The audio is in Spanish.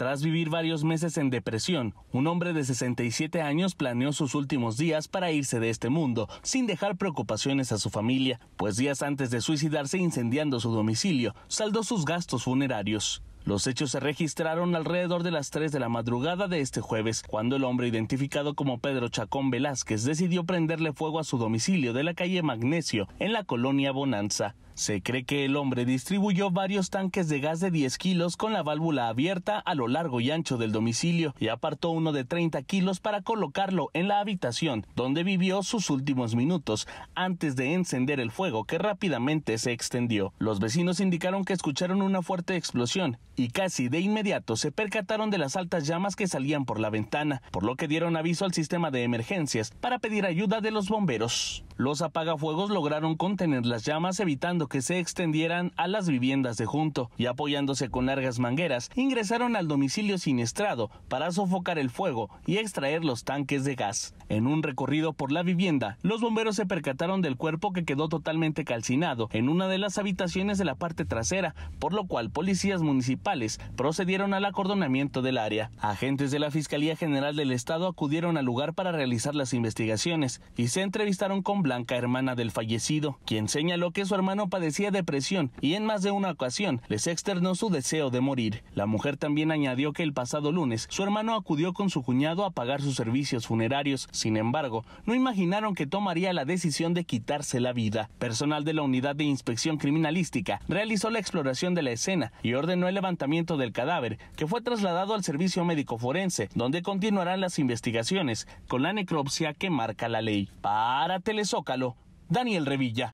Tras vivir varios meses en depresión, un hombre de 67 años planeó sus últimos días para irse de este mundo, sin dejar preocupaciones a su familia, pues días antes de suicidarse incendiando su domicilio, saldó sus gastos funerarios. Los hechos se registraron alrededor de las 3 de la madrugada de este jueves, cuando el hombre identificado como Pedro Chacón Velázquez decidió prenderle fuego a su domicilio de la calle Magnesio, en la colonia Bonanza. Se cree que el hombre distribuyó varios tanques de gas de 10 kilos con la válvula abierta a lo largo y ancho del domicilio y apartó uno de 30 kilos para colocarlo en la habitación donde vivió sus últimos minutos antes de encender el fuego que rápidamente se extendió. Los vecinos indicaron que escucharon una fuerte explosión y casi de inmediato se percataron de las altas llamas que salían por la ventana, por lo que dieron aviso al sistema de emergencias para pedir ayuda de los bomberos. Los apagafuegos lograron contener las llamas evitando que se extendieran a las viviendas de junto y apoyándose con largas mangueras ingresaron al domicilio siniestrado para sofocar el fuego y extraer los tanques de gas. En un recorrido por la vivienda, los bomberos se percataron del cuerpo que quedó totalmente calcinado en una de las habitaciones de la parte trasera, por lo cual policías municipales procedieron al acordonamiento del área. Agentes de la Fiscalía General del Estado acudieron al lugar para realizar las investigaciones y se entrevistaron con Blanca, hermana del fallecido, quien señaló que su hermano padecía depresión y en más de una ocasión les externó su deseo de morir. La mujer también añadió que el pasado lunes su hermano acudió con su cuñado a pagar sus servicios funerarios, sin embargo, no imaginaron que tomaría la decisión de quitarse la vida. Personal de la Unidad de Inspección Criminalística realizó la exploración de la escena y ordenó el levantamiento del cadáver, que fue trasladado al servicio médico forense, donde continuarán las investigaciones con la necropsia que marca la ley. Para Teleso Daniel Revilla.